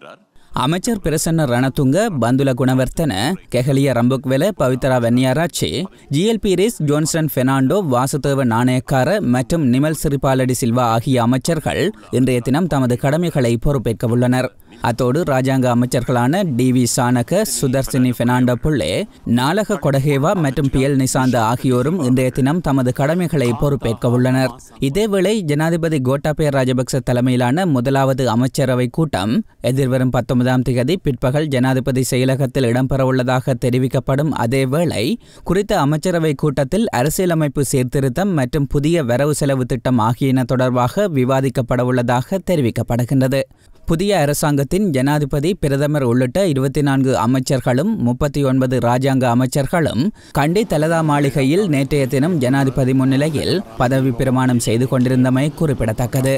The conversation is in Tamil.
என்றார் அமைச்சர் பிரசன்ன ரணதுங்க பந்துல குணவர்த்தன கெஹலிய ரம்புக்வெல பவித்ரா வென்னியாராச்சி ஜிஎல் பீரிஸ் ஜோன்சன் பெர்னாண்டோ வாசுதேவ நாணயக்கார மற்றும் நிமல் சிறிபாலடி சில்வா ஆகிய அமைச்சர்கள் இன்றைய தினம் தமது கடமைகளை பொறுப்பேற்க உள்ளனர் அத்தோடு ராஜாங்க அமைச்சர்களான D V Chanaka Sudarshini Fernandopulle Nalaka கொடகேவா மற்றும் பி எல் நிசாந்த் ஆகியோரும் இன்றைய தினம் தமது கடமைகளை பொறுப்பேற்க உள்ளனர் இதேவேளை ஜனாதிபதி கோட்டாபய ராஜபக்ச தலைமையிலான முதலாவது அமைச்சரவை கூட்டம் எதிர்வரும் பத்தொன்பதாம் தேதி பிற்பகல் ஜனாதிபதி செயலகத்தில் இடம்பெறவுள்ளதாக தெரிவிக்கப்படும் அதேவேளை குறித்த அமைச்சரவை கூட்டத்தில் அரசியலமைப்பு சீர்திருத்தம் மற்றும் புதிய வரவு செலவு திட்டம் ஆகியன தொடர்பாக விவாதிக்கப்படவுள்ளதாக தெரிவிக்கப்படுகின்றது புதிய அரசாங்கத்தின் ஜனாதிபதி பிரதமர் உள்ளிட்ட இருபத்தி நான்கு அமைச்சர்களும் முப்பத்தி ஒன்பது ராஜாங்க அமைச்சர்களும் கண்டி தலதா மாளிகையில் நேற்றைய தினம் ஜனாதிபதி முன்னிலையில் பதவி பிரமாணம் செய்து கொண்டிருந்தமை குறிப்பிடத்தக்கது